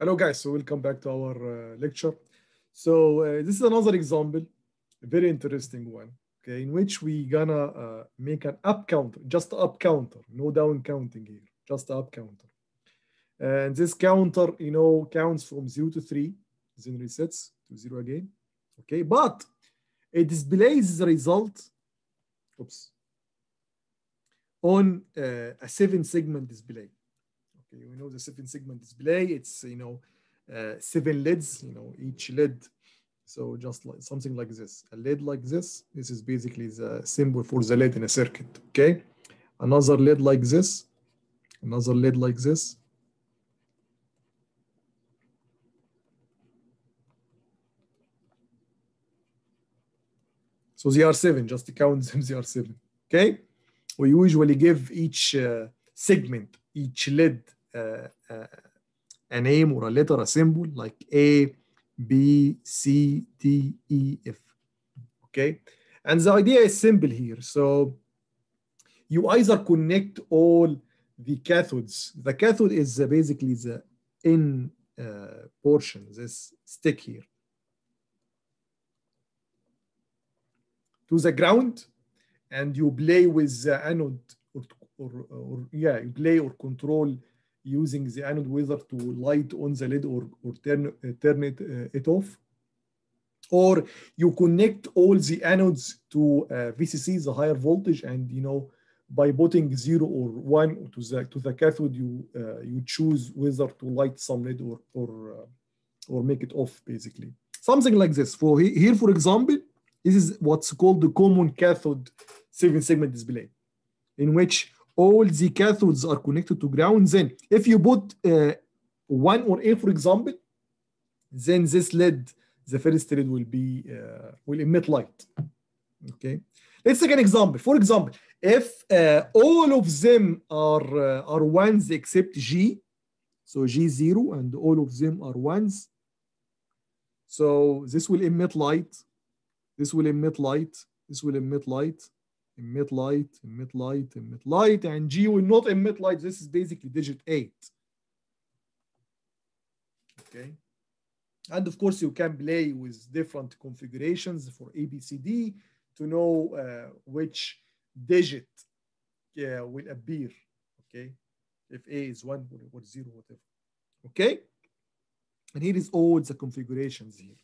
Hello guys, so welcome back to our uh, lecture. So uh, this is another example, a very interesting one, okay, in which we gonna uh, make an up counter, just up counter, no down counting here, just up counter. And this counter, you know, counts from zero to three, then resets to zero again, okay? But it displays the result, oops, on uh, a seven segment display. Okay, we know the seven segment display. It's you know uh, seven LEDs. You know each LED. So just like something like this, a LED like this. This is basically the symbol for the LED in a circuit. Okay, another LED like this, another LED like this. So they are seven, just count them, they are seven, okay? We usually give each uh, segment, each lead uh, uh, a name or a letter, a symbol like A, B, C, D, E, F. Okay. And the idea is simple here. So you either connect all the cathodes. The cathode is basically the in uh, portion, this stick here, to the ground, and you play with the anode or, or, or yeah, you play or control using the anode whether to light on the lid or, or turn, uh, turn it, uh, it off. Or you connect all the anodes to uh, VCC, the higher voltage, and you know, by putting zero or one to the, to the cathode, you, uh, you choose whether to light some lid or, or, uh, or make it off, basically. Something like this. For here, for example, this is what's called the common cathode seven segment display, in which all the cathodes are connected to ground, then if you put uh, one or A, for example, then this lead, the first lead will be, uh, will emit light, okay? Let's take an example. For example, if uh, all of them are, uh, are ones except G, so G0 and all of them are ones, so this will emit light, this will emit light, this will emit light, emit light, emit light, emit light, and G will not emit light. This is basically digit eight. Okay. And of course, you can play with different configurations for ABCD to know uh, which digit uh, will appear, okay? If A is one or, zero, whatever, okay? And here is all the configurations here,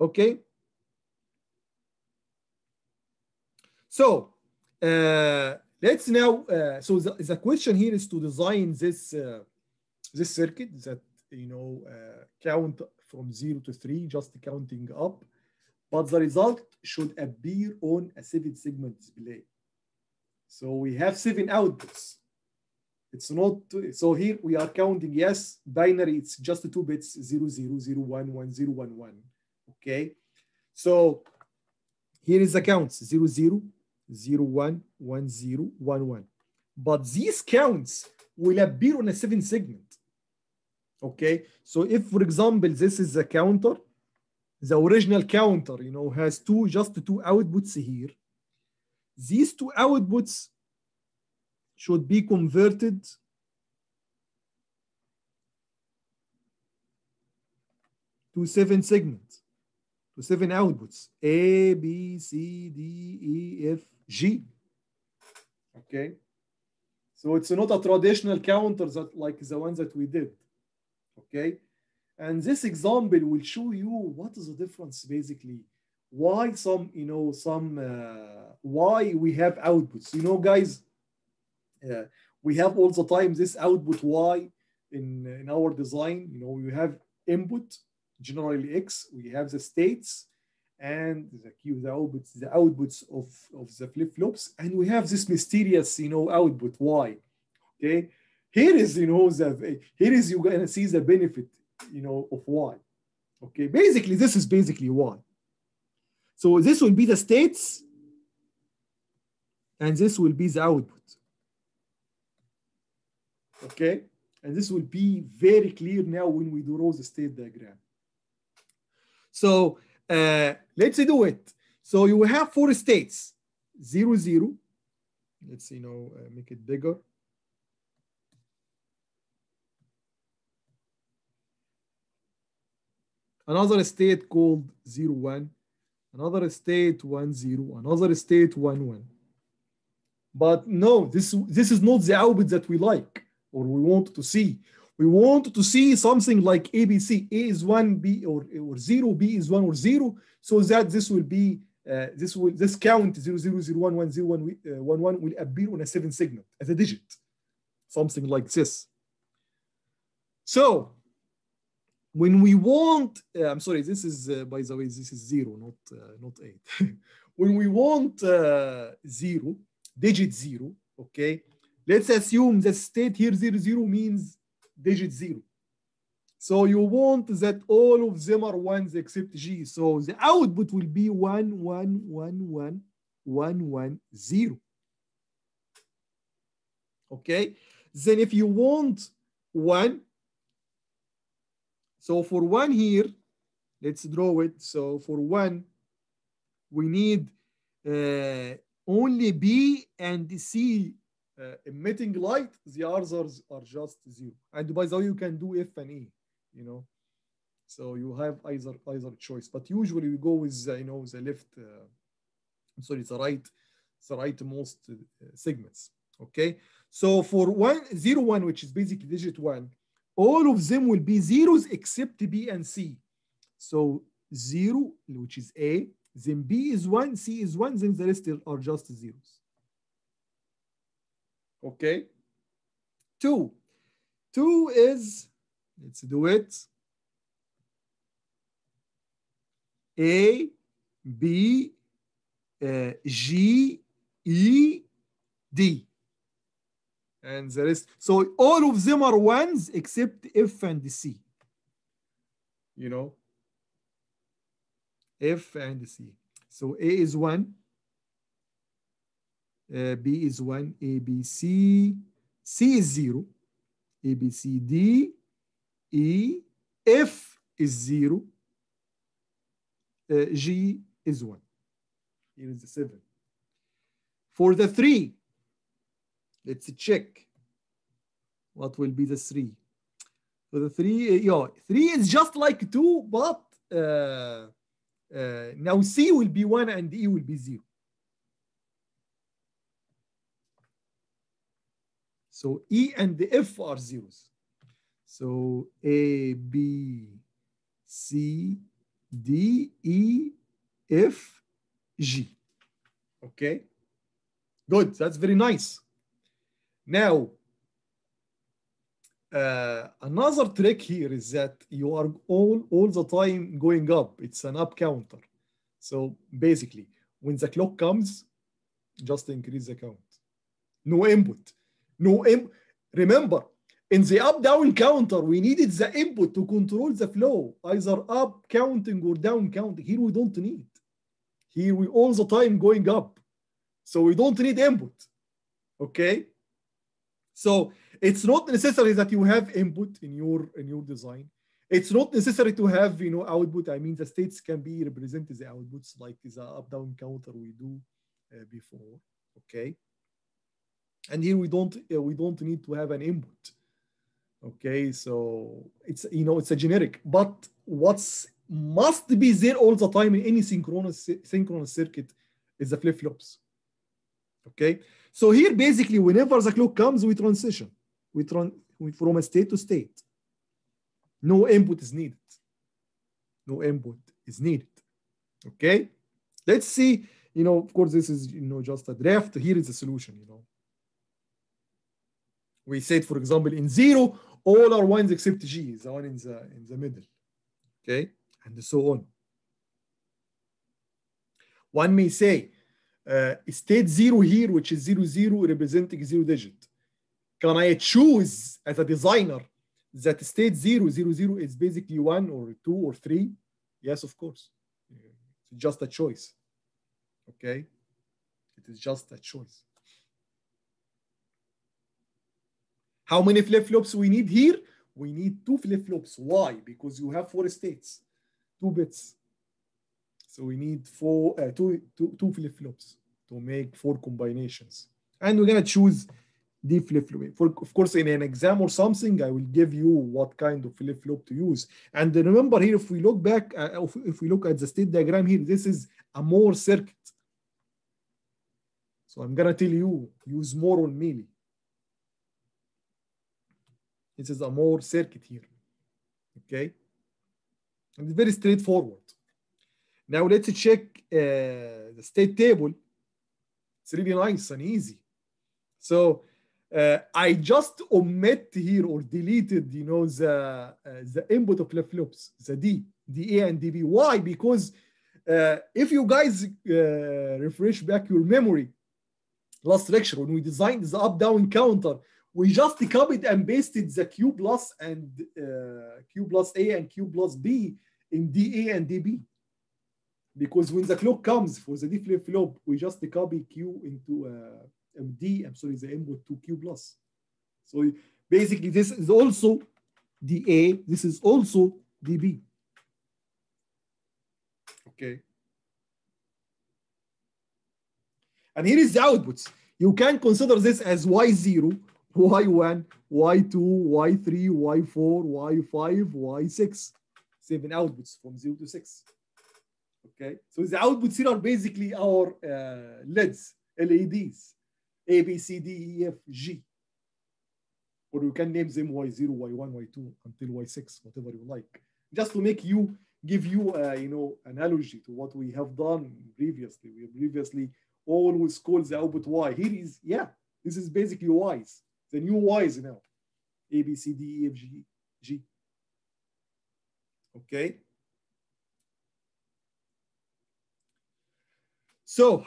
okay? So uh, let's now, uh, so the, the question here is to design this, uh, this circuit that, you know, uh, count from zero to three, just counting up, but the result should appear on a seven segment display. So we have seven outputs. It's not, so here we are counting, yes, binary, it's just two bits, zero, zero, zero, one, one, zero, one, one, okay? So here is the counts, zero, zero, Zero one one zero one one, But these counts will appear on a seven segment. Okay, so if, for example, this is a counter, the original counter, you know, has two, just two outputs here. These two outputs should be converted to seven segments, to seven outputs, A, B, C, D, E, F, G. Okay? So it's not a traditional counter that like the one that we did. Okay? And this example will show you what is the difference basically. Why some, you know, some, uh, why we have outputs. You know, guys, uh, we have all the time this output Y in, in our design. You know, we have input, generally X, we have the states, and the Q, the outputs, the outputs of, of the flip-flops. And we have this mysterious, you know, output Y, okay? Here is, you know, the, here is you're gonna see the benefit, you know, of Y, okay? Basically, this is basically Y. So this will be the states and this will be the output, okay? And this will be very clear now when we draw the state diagram. So uh, let's do it. So you have four states, zero, zero. Let's, you know, uh, make it bigger. Another state called zero, one. Another state, one, zero. Another state, one, one. But no, this, this is not the output that we like or we want to see we want to see something like ABC, A is one, B or, or zero, B is one or zero, so that this will be, uh, this will, this count 0, uh, 1, 1 will appear on a seven segment as a digit, something like this. So when we want, uh, I'm sorry, this is, uh, by the way, this is zero, not, uh, not eight. when we want uh, zero, digit zero, okay, let's assume the state here zero, zero means digit zero. So you want that all of them are ones except G. So the output will be one, one, one, one, one, one, zero. Okay. Then if you want one, so for one here, let's draw it. So for one, we need uh, only B and C uh, emitting light, the others are just zero. And by the way, you can do F and E, you know. So you have either either choice, but usually we go with uh, you know the left. Uh, I'm sorry, the right, the rightmost uh, segments. Okay. So for one zero one, which is basically digit one, all of them will be zeros except B and C. So zero, which is A, then B is one, C is one, then the rest are just zeros okay? Two. Two is, let's do it. A, B, uh, G, E, D. And the rest. So all of them are ones except F and C. You know, F and C. So A is one, uh, B is one, A, B, C. C is zero, A, B, C, D, E, F is zero, uh, G is one. Here is the seven. For the three, let's check what will be the three. For the three, yeah, uh, three is just like two, but uh, uh, now C will be one and E will be zero. So E and the F are zeros. So A, B, C, D, E, F, G. Okay? Good. That's very nice. Now, uh, another trick here is that you are all, all the time going up. It's an up counter. So basically, when the clock comes, just increase the count. No input. No Im- Remember, in the up-down counter, we needed the input to control the flow, either up counting or down counting. Here we don't need. Here we all the time going up. So we don't need input, okay? So it's not necessary that you have input in your, in your design. It's not necessary to have, you know, output. I mean, the states can be represented as outputs like the up-down counter we do uh, before, okay? and here we don't uh, we don't need to have an input okay so it's you know it's a generic but what's must be there all the time in any synchronous synchronous circuit is the flip-flops okay so here basically whenever the clock comes we transition we tran from a state to state no input is needed no input is needed okay let's see you know of course this is you know just a draft here is the solution you know we said, for example, in zero, all our ones except G is the one in the, in the middle, okay? And so on. One may say, uh, state zero here, which is zero, zero, representing zero digit. Can I choose as a designer that state zero, zero, zero is basically one or two or three? Yes, of course. It's just a choice, okay? It is just a choice. How many flip-flops we need here? We need two flip-flops. Why? Because you have four states, two bits. So we need four, uh, two, two, two flip-flops to make four combinations. And we're gonna choose the flip-flop. of course, in an exam or something, I will give you what kind of flip-flop to use. And remember here, if we look back, uh, if, if we look at the state diagram here, this is a more circuit. So I'm gonna tell you, use more on melee. This is a more circuit here, okay? And it's very straightforward. Now let's check uh, the state table. It's really nice and easy. So uh, I just omit here or deleted, you know, the uh, the input of flip-flops, the D, the A and DB. Why? Because uh, if you guys uh, refresh back your memory, last lecture when we designed the up-down counter, we just copied and pasted the q plus and uh, q plus a and q plus b in dA and dB. Because when the clock comes for the D flip-flop, we just copy q into uh, i I'm sorry, the input to q plus. So basically this is also dA, this is also dB. Okay. And here is the outputs. You can consider this as y0 y1, y2, y3, y4, y5, y6. Seven outputs from zero to six. Okay, so the outputs here are basically our uh, LEDs, LEDs, A, B, C, D, E, F, G. Or you can name them Y0, Y1, Y2 until Y6, whatever you like. Just to make you, give you, uh, you know, analogy to what we have done previously. We previously always called the output Y. Here is, yeah, this is basically Ys the new is now. A, B, C, D, E, F, G, G. Okay? So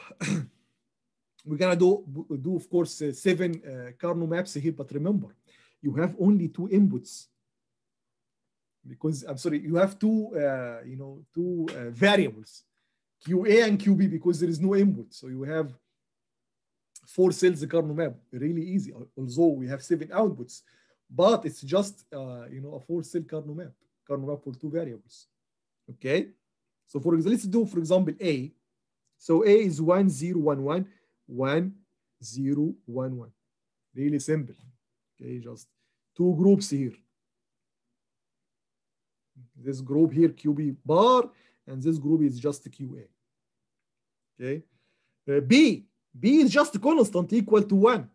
we're gonna do, do of course, uh, seven uh, Carnot maps here, but remember, you have only two inputs because I'm sorry, you have two, uh, you know, two uh, variables, QA and QB, because there is no input. So you have four cells Carnot really easy, although we have seven outputs, but it's just, uh, you know, a four cell Carnot map, Carnot map for two variables, okay? So for example, let's do, for example, A. So A is one, zero, one, one, one, zero, one, one. Really simple, okay? Just two groups here. This group here, QB bar, and this group is just QA, okay? Uh, B, B is just constant equal to one.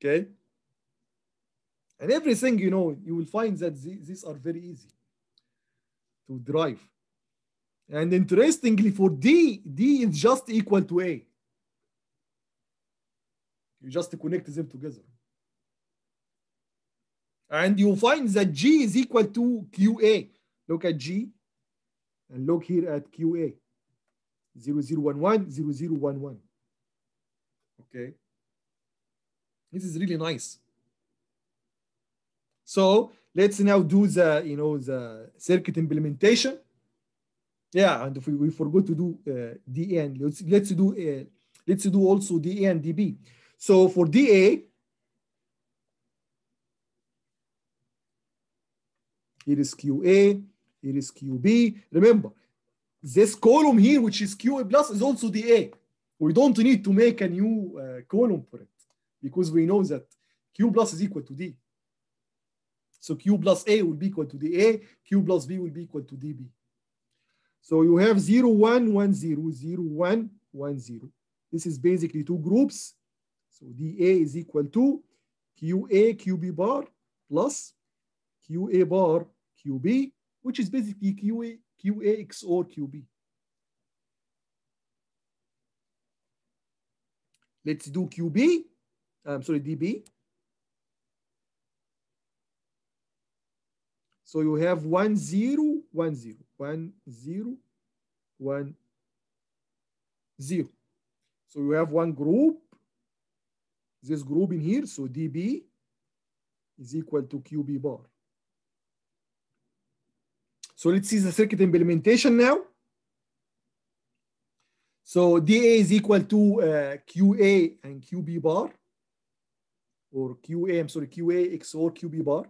Okay. And everything you know, you will find that these are very easy to derive. And interestingly, for D, D is just equal to A. You just connect them together. And you find that G is equal to QA. Look at G and look here at QA. 0011, Okay. This is really nice. So let's now do the, you know, the circuit implementation. Yeah, and if we, we forgot to do uh, DN, let's, let's do, uh, let's do also DA and DB. So for DA, here is QA, here is QB. Remember, this column here, which is QA plus, is also dA. We don't need to make a new uh, column for it because we know that Q plus is equal to D. So Q plus A will be equal to dA, Q plus B will be equal to dB. So you have 0, 1, 1, 0, 0, 1, 1, 0. This is basically two groups. So dA is equal to QA QB bar plus QA bar QB which is basically QA, QA XOR QB. Let's do QB, I'm um, sorry, DB. So you have one zero, one zero, one zero, one zero. So you have one group, this group in here, so DB is equal to QB bar. So let's see the circuit implementation now. So DA is equal to uh, QA and QB bar, or QA, I'm sorry, QA XOR QB bar.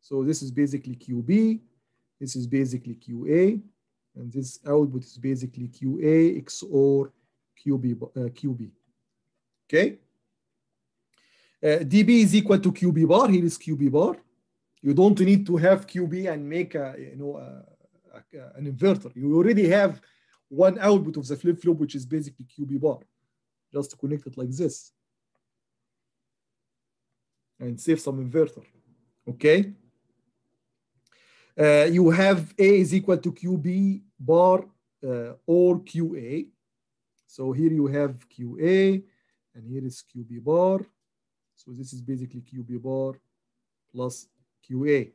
So this is basically QB, this is basically QA, and this output is basically QA XOR QB, uh, QB. okay? Uh, DB is equal to QB bar, here is QB bar. You don't need to have QB and make a, you know, a, a, an inverter. You already have one output of the flip-flop, which is basically QB bar. Just connect it like this and save some inverter, okay? Uh, you have A is equal to QB bar uh, or QA. So here you have QA and here is QB bar. So this is basically QB bar plus QA.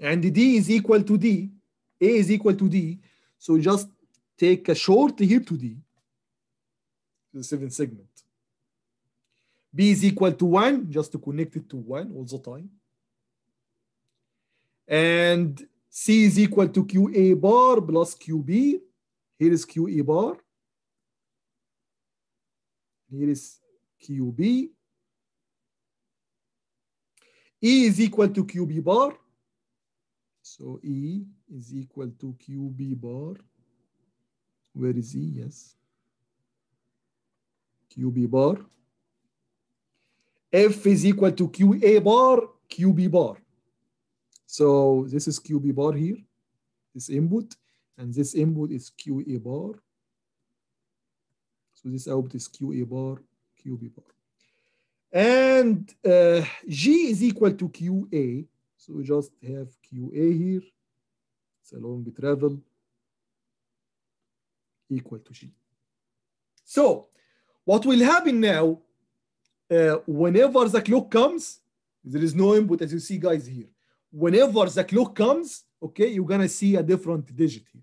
And D is equal to D. A is equal to D. So just take a short here to D, the seventh segment. B is equal to 1, just to connect it to 1 all the time. And C is equal to QA bar plus QB. Here is QA bar. Here is QB. E is equal to QB bar. So E is equal to QB bar. Where is E? Yes. QB bar. F is equal to QA bar, QB bar. So this is QB bar here, this input, and this input is QA bar. So this output is QA bar, QB bar. And uh, G is equal to QA. So we just have QA here. It's a long travel equal to G. So what will happen now, uh, whenever the clock comes, there is no input as you see guys here. Whenever the clock comes, okay, you're gonna see a different digit here.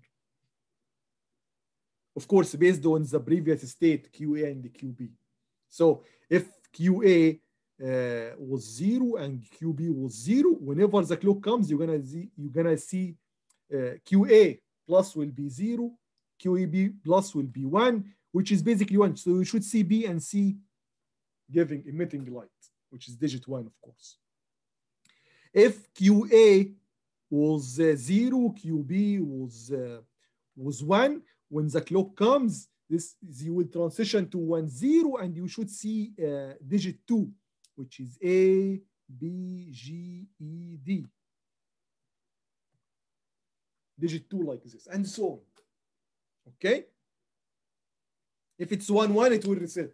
Of course, based on the previous state, QA and the QB. So if QA uh, was zero and QB was zero. Whenever the clock comes, you're gonna see you're gonna see uh, QA plus will be zero, QB plus will be one, which is basically one. So you should see B and C giving emitting light, which is digit one, of course. If QA was uh, zero, QB was uh, was one. When the clock comes, this you will transition to one zero, and you should see uh, digit 2 which is a b g e d digit 2 like this and so on okay if it's 1 1 it will reset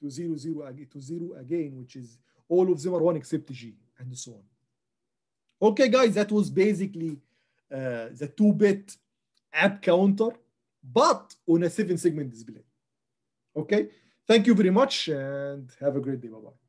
to zero zero to 0 again which is all of them are 1 except g and so on okay guys that was basically uh, the two bit app counter but on a seven segment display. Okay, thank you very much and have a great day. Bye bye.